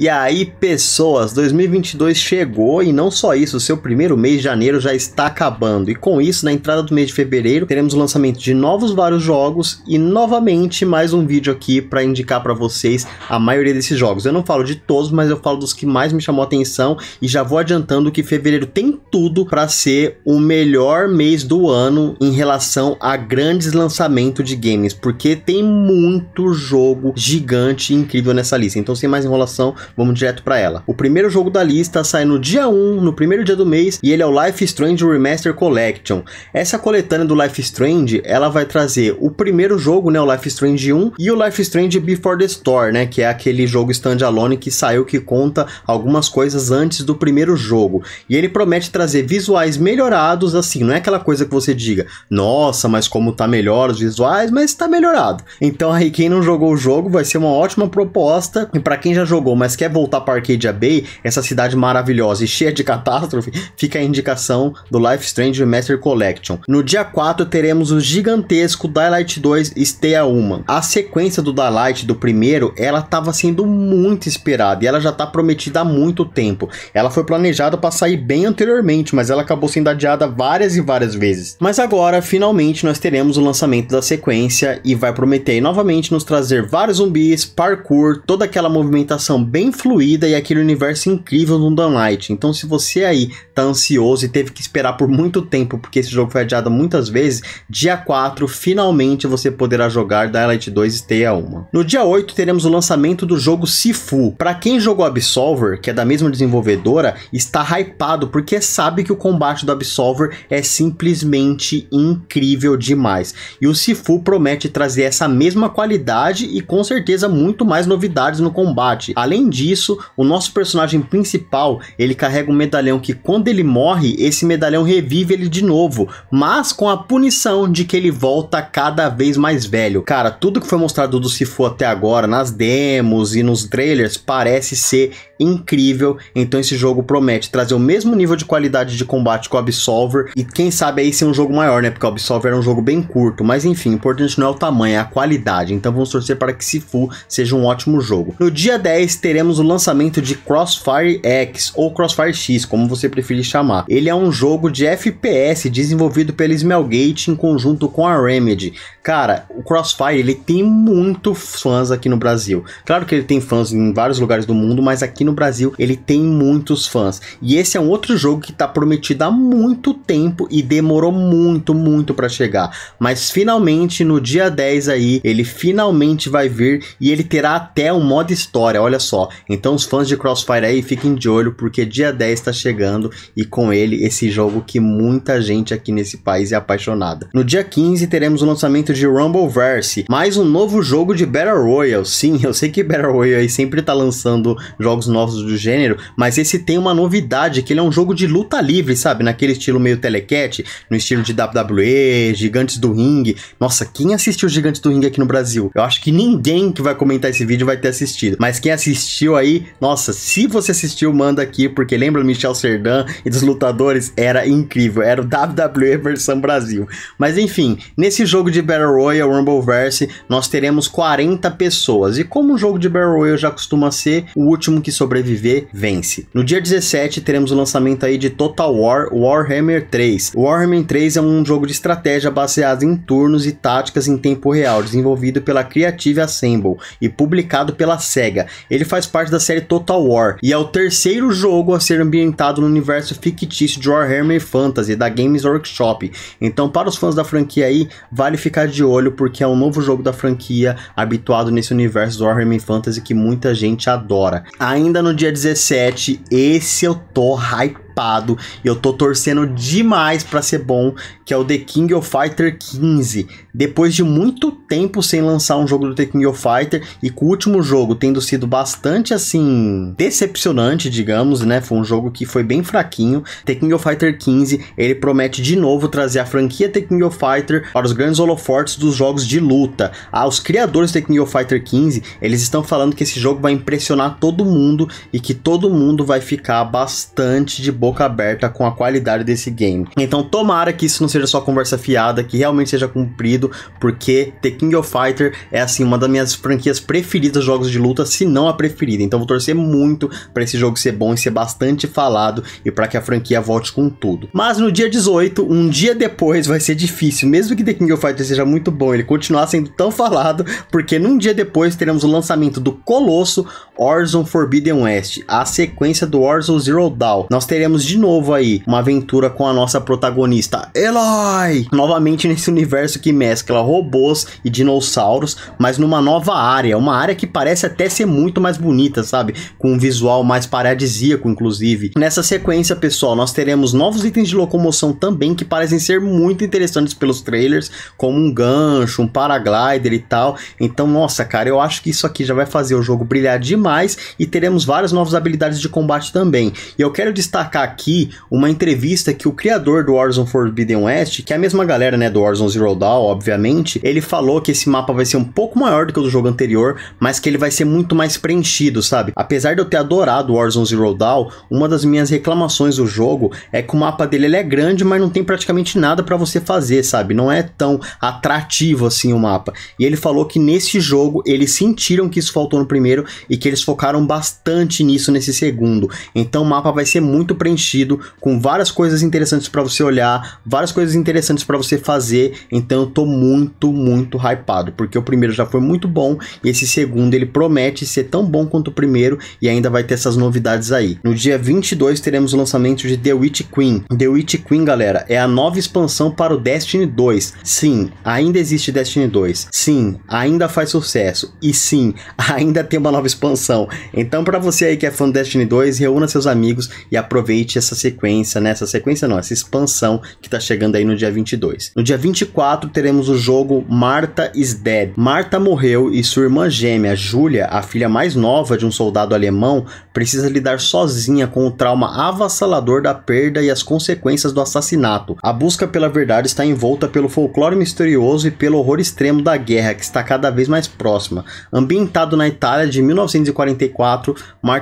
E aí, pessoas, 2022 chegou e não só isso, o seu primeiro mês de janeiro já está acabando. E com isso, na entrada do mês de fevereiro, teremos o lançamento de novos vários jogos e novamente mais um vídeo aqui para indicar para vocês a maioria desses jogos. Eu não falo de todos, mas eu falo dos que mais me chamou a atenção e já vou adiantando que fevereiro tem tudo para ser o melhor mês do ano em relação a grandes lançamentos de games, porque tem muito jogo gigante e incrível nessa lista. Então, sem mais enrolação, Vamos direto para ela. O primeiro jogo da lista sai no dia 1, no primeiro dia do mês, e ele é o Life Strange Remaster Collection. Essa coletânea do Life Strange, ela vai trazer o primeiro jogo, né, o Life Strange 1, e o Life Strange Before the Store, né, que é aquele jogo standalone que saiu que conta algumas coisas antes do primeiro jogo. E ele promete trazer visuais melhorados, assim, não é aquela coisa que você diga, nossa, mas como tá melhor os visuais, mas tá melhorado. Então aí quem não jogou o jogo vai ser uma ótima proposta, e para quem já jogou, mas quer voltar para Arcadia Bay, essa cidade maravilhosa e cheia de catástrofe, fica a indicação do Life Strange Master Collection. No dia 4 teremos o gigantesco Daylight 2 Stay a Human. A sequência do Daylight do primeiro, ela estava sendo muito esperada e ela já está prometida há muito tempo. Ela foi planejada para sair bem anteriormente, mas ela acabou sendo adiada várias e várias vezes. Mas agora, finalmente, nós teremos o lançamento da sequência e vai prometer novamente nos trazer vários zumbis, parkour, toda aquela movimentação bem bem fluida e aquele universo incrível do Dunlight. Então, se você aí tá ansioso e teve que esperar por muito tempo, porque esse jogo foi adiado muitas vezes, dia 4 finalmente você poderá jogar Daylight 2 Stay 1. No dia 8 teremos o lançamento do jogo Sifu. Para quem jogou Absolver, que é da mesma desenvolvedora, está hypado porque sabe que o combate do Absolver é simplesmente incrível demais. E o Sifu promete trazer essa mesma qualidade e com certeza muito mais novidades no combate. Além disso, o nosso personagem principal, ele carrega um medalhão que quando ele morre, esse medalhão revive ele de novo, mas com a punição de que ele volta cada vez mais velho. Cara, tudo que foi mostrado do Sifu até agora, nas demos e nos trailers, parece ser incrível, então esse jogo promete trazer o mesmo nível de qualidade de combate que o Absolver, e quem sabe aí ser um jogo maior, né, porque o Absolver era um jogo bem curto, mas enfim, o importante não é o tamanho, é a qualidade, então vamos torcer para que Sifu seja um ótimo jogo. No dia 10, teremos teremos o lançamento de Crossfire X ou Crossfire X, como você preferir chamar. Ele é um jogo de FPS desenvolvido pela Smelgate em conjunto com a Remedy. Cara, o Crossfire ele tem muito fãs aqui no Brasil. Claro que ele tem fãs em vários lugares do mundo, mas aqui no Brasil ele tem muitos fãs. E esse é um outro jogo que está prometido há muito tempo e demorou muito, muito para chegar. Mas finalmente no dia 10 aí, ele finalmente vai vir e ele terá até um modo história, olha só. Então os fãs de Crossfire aí fiquem de olho porque dia 10 está chegando e com ele esse jogo que muita gente aqui nesse país é apaixonada. No dia 15 teremos o lançamento de Rumbleverse, mais um novo jogo de Battle Royale. Sim, eu sei que Battle Royale aí sempre tá lançando jogos novos do gênero, mas esse tem uma novidade, que ele é um jogo de luta livre, sabe? Naquele estilo meio telecat, no estilo de WWE, Gigantes do Ring. Nossa, quem assistiu Gigantes do Ring aqui no Brasil? Eu acho que ninguém que vai comentar esse vídeo vai ter assistido. Mas quem assistiu assistiu aí, nossa, se você assistiu, manda aqui, porque lembra do Michel Serdan e dos lutadores? Era incrível, era o WWE versão Brasil. Mas enfim, nesse jogo de Battle Royale Rumbleverse, nós teremos 40 pessoas. E como o jogo de Battle Royale já costuma ser, o último que sobreviver vence. No dia 17, teremos o lançamento aí de Total War Warhammer 3. Warhammer 3 é um jogo de estratégia baseado em turnos e táticas em tempo real, desenvolvido pela Creative Assemble e publicado pela SEGA. Ele faz parte da série Total War e é o terceiro jogo a ser ambientado no universo fictício de Warhammer Fantasy da Games Workshop. Então, para os fãs da franquia aí, vale ficar de olho porque é um novo jogo da franquia habituado nesse universo do Warhammer Fantasy que muita gente adora. Ainda no dia 17, esse eu tô hypado hypado e eu tô torcendo demais para ser bom, que é o The King of Fighter 15. Depois de muito tempo sem lançar um jogo do The King of Fighter e com o último jogo tendo sido bastante assim decepcionante, digamos, né? Foi um jogo que foi bem fraquinho. The King of Fighter 15, ele promete de novo trazer a franquia The King of Fighter para os grandes holofortes dos jogos de luta. Ah, os criadores do The King of Fighter 15, eles estão falando que esse jogo vai impressionar todo mundo e que todo mundo vai ficar bastante de boa boca aberta com a qualidade desse game. Então tomara que isso não seja só conversa fiada, que realmente seja cumprido, porque The King of Fighter é assim uma das minhas franquias preferidas de jogos de luta, se não a preferida. Então vou torcer muito para esse jogo ser bom e ser bastante falado e para que a franquia volte com tudo. Mas no dia 18, um dia depois vai ser difícil, mesmo que The King of Fighter seja muito bom, ele continuar sendo tão falado, porque num dia depois teremos o lançamento do Colosso Horizon Forbidden West, a sequência do Horizon Zero Dawn. Nós teremos de novo aí uma aventura com a nossa protagonista Eloy, novamente nesse universo que mescla robôs e dinossauros, mas numa nova área, uma área que parece até ser muito mais bonita, sabe? Com um visual mais paradisíaco, inclusive. Nessa sequência, pessoal, nós teremos novos itens de locomoção também que parecem ser muito interessantes pelos trailers, como um gancho, um paraglider e tal. Então, nossa, cara, eu acho que isso aqui já vai fazer o jogo brilhar demais e teremos várias novas habilidades de combate também. E eu quero destacar aqui uma entrevista que o criador do Horizon Forbidden West, que é a mesma galera, né, do Horizon Zero Dawn, obviamente, ele falou que esse mapa vai ser um pouco maior do que o do jogo anterior, mas que ele vai ser muito mais preenchido, sabe? Apesar de eu ter adorado o Horizon Zero Dawn, uma das minhas reclamações do jogo é que o mapa dele é grande, mas não tem praticamente nada para você fazer, sabe? Não é tão atrativo assim o mapa. E ele falou que nesse jogo eles sentiram que isso faltou no primeiro e que eles focaram bastante nisso nesse segundo. Então o mapa vai ser muito preenchido preenchido com várias coisas interessantes para você olhar, várias coisas interessantes para você fazer. Então eu tô muito, muito hypado, porque o primeiro já foi muito bom e esse segundo ele promete ser tão bom quanto o primeiro e ainda vai ter essas novidades aí. No dia 22 teremos o lançamento de The Witch Queen. The Witch Queen, galera, é a nova expansão para o Destiny 2. Sim, ainda existe Destiny 2. Sim, ainda faz sucesso. E sim, ainda tem uma nova expansão. Então para você aí que é fã do Destiny 2, reúna seus amigos e aproveite aproveite essa sequência, né? Essa sequência não, essa expansão que tá chegando aí no dia 22. No dia 24 teremos o jogo Martha is Dead. Martha morreu e sua irmã gêmea, Julia, a filha mais nova de um soldado alemão, precisa lidar sozinha com o trauma avassalador da perda e as consequências do assassinato. A busca pela verdade está envolta pelo folclore misterioso e pelo horror extremo da guerra, que está cada vez mais próxima. Ambientado na Itália de 1944,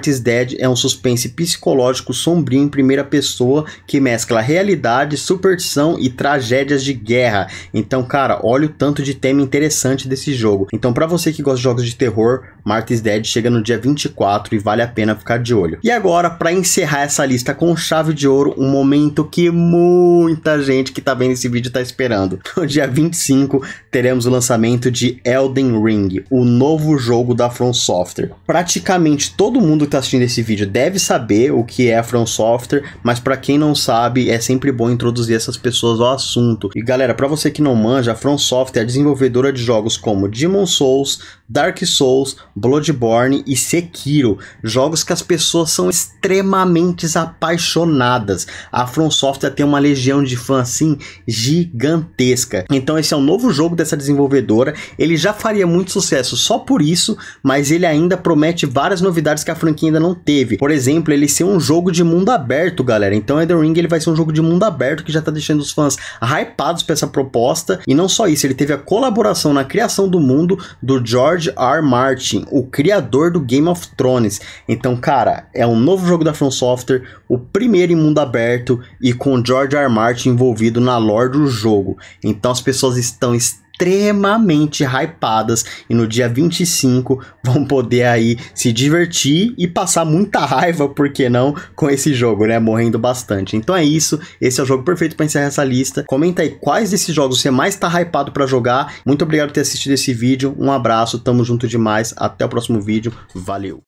is Dead é um suspense psicológico sombrio em primeira pessoa que mescla realidade, superstição e tragédias de guerra. Então, cara, olha o tanto de tema interessante desse jogo. Então, para você que gosta de jogos de terror, Martha's Dead chega no dia 24 e vale a pena ficar de olho. E agora, para encerrar essa lista com chave de ouro, um momento que muita gente que tá vendo esse vídeo tá esperando. No dia 25, teremos o lançamento de Elden Ring, o novo jogo da From Software. Praticamente todo mundo que tá assistindo esse vídeo deve saber o que é a From Software, mas para quem não sabe, é sempre bom introduzir essas pessoas ao assunto. E galera, para você que não manja, a From Software é desenvolvedora de jogos como Demon Souls, Dark Souls, Bloodborne e Sekiro, jogos que as pessoas são extremamente apaixonadas. A From Software tem uma legião de fãs assim gigantesca. Então esse é um novo jogo dessa desenvolvedora. Ele já faria muito sucesso só por isso, mas ele ainda promete várias novidades que a franquia ainda não teve. Por exemplo, ele ser um jogo de mundo aberto, galera. Então Elden Ring ele vai ser um jogo de mundo aberto que já tá deixando os fãs hypados para essa proposta. E não só isso, ele teve a colaboração na criação do mundo do George R. Martin o criador do Game of Thrones. Então, cara, é um novo jogo da From Software, o primeiro em mundo aberto e com George R. R. Martin envolvido na lore do jogo. Então as pessoas estão extremamente extremamente hypadas e no dia 25 vão poder aí se divertir e passar muita raiva, por que não, com esse jogo, né? Morrendo bastante. Então é isso, esse é o jogo perfeito para encerrar essa lista. Comenta aí quais desses jogos você mais tá hypado para jogar. Muito obrigado por ter assistido esse vídeo. Um abraço, tamo junto demais. Até o próximo vídeo. Valeu.